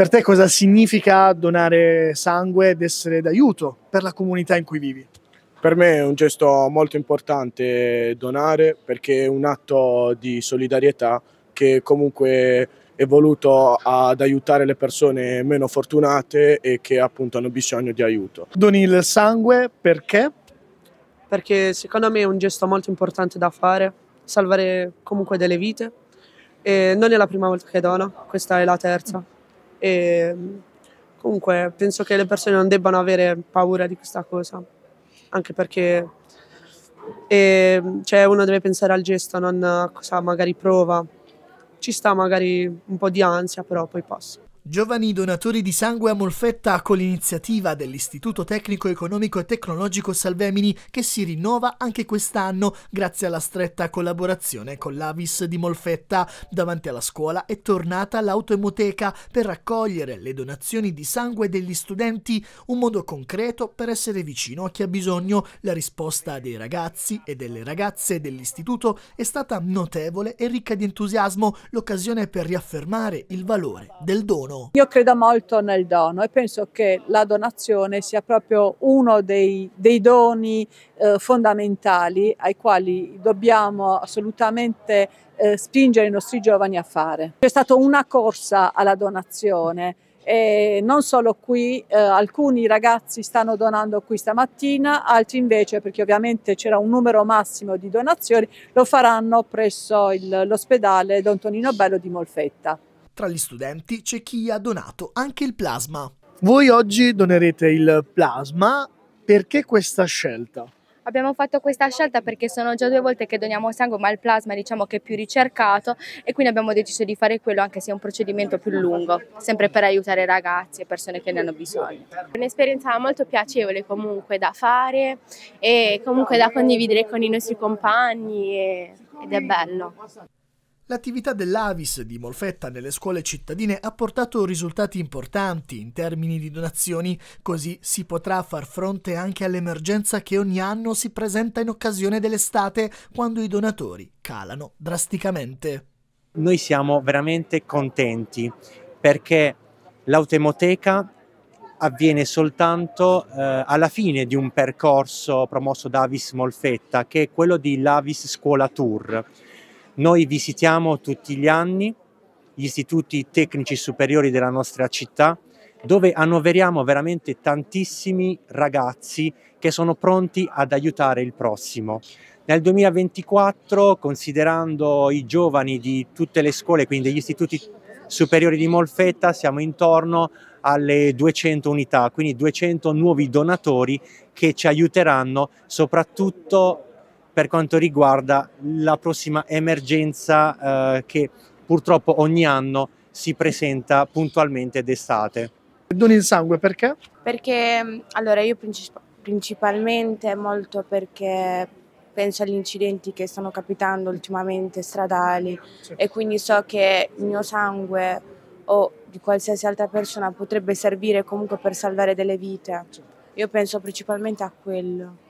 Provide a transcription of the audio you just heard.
Per te cosa significa donare sangue ed essere d'aiuto per la comunità in cui vivi? Per me è un gesto molto importante donare perché è un atto di solidarietà che comunque è voluto ad aiutare le persone meno fortunate e che appunto hanno bisogno di aiuto. Doni il sangue perché? Perché secondo me è un gesto molto importante da fare, salvare comunque delle vite e non è la prima volta che dono, questa è la terza. E comunque penso che le persone non debbano avere paura di questa cosa, anche perché e, cioè, uno deve pensare al gesto, non a cosa magari prova. Ci sta magari un po' di ansia, però poi passa. Giovani donatori di sangue a Molfetta con l'iniziativa dell'Istituto Tecnico Economico e Tecnologico Salvemini che si rinnova anche quest'anno grazie alla stretta collaborazione con l'Avis di Molfetta. Davanti alla scuola è tornata l'autoemoteca per raccogliere le donazioni di sangue degli studenti, un modo concreto per essere vicino a chi ha bisogno. La risposta dei ragazzi e delle ragazze dell'istituto è stata notevole e ricca di entusiasmo, l'occasione per riaffermare il valore del dono dono. Io credo molto nel dono e penso che la donazione sia proprio uno dei, dei doni eh, fondamentali ai quali dobbiamo assolutamente eh, spingere i nostri giovani a fare. C'è stata una corsa alla donazione e non solo qui, eh, alcuni ragazzi stanno donando qui stamattina, altri invece, perché ovviamente c'era un numero massimo di donazioni, lo faranno presso l'ospedale Don Tonino Bello di Molfetta. Tra gli studenti c'è chi ha donato anche il plasma. Voi oggi donerete il plasma, perché questa scelta? Abbiamo fatto questa scelta perché sono già due volte che doniamo sangue, ma il plasma diciamo che è più ricercato e quindi abbiamo deciso di fare quello anche se è un procedimento più lungo, sempre per aiutare ragazzi e persone che ne hanno bisogno. Un'esperienza molto piacevole comunque da fare e comunque da condividere con i nostri compagni ed è bello. L'attività dell'Avis di Molfetta nelle scuole cittadine ha portato risultati importanti in termini di donazioni, così si potrà far fronte anche all'emergenza che ogni anno si presenta in occasione dell'estate, quando i donatori calano drasticamente. Noi siamo veramente contenti perché l'autemoteca avviene soltanto eh, alla fine di un percorso promosso da Avis Molfetta, che è quello di l'Avis Scuola Tour noi visitiamo tutti gli anni gli istituti tecnici superiori della nostra città dove annoveriamo veramente tantissimi ragazzi che sono pronti ad aiutare il prossimo. Nel 2024, considerando i giovani di tutte le scuole, quindi degli istituti superiori di Molfetta, siamo intorno alle 200 unità, quindi 200 nuovi donatori che ci aiuteranno soprattutto per quanto riguarda la prossima emergenza eh, che purtroppo ogni anno si presenta puntualmente d'estate. Doni il sangue perché? Perché mm, allora io princip principalmente molto perché penso agli incidenti che stanno capitando ultimamente stradali e quindi so che il mio sangue o di qualsiasi altra persona potrebbe servire comunque per salvare delle vite. Io penso principalmente a quello.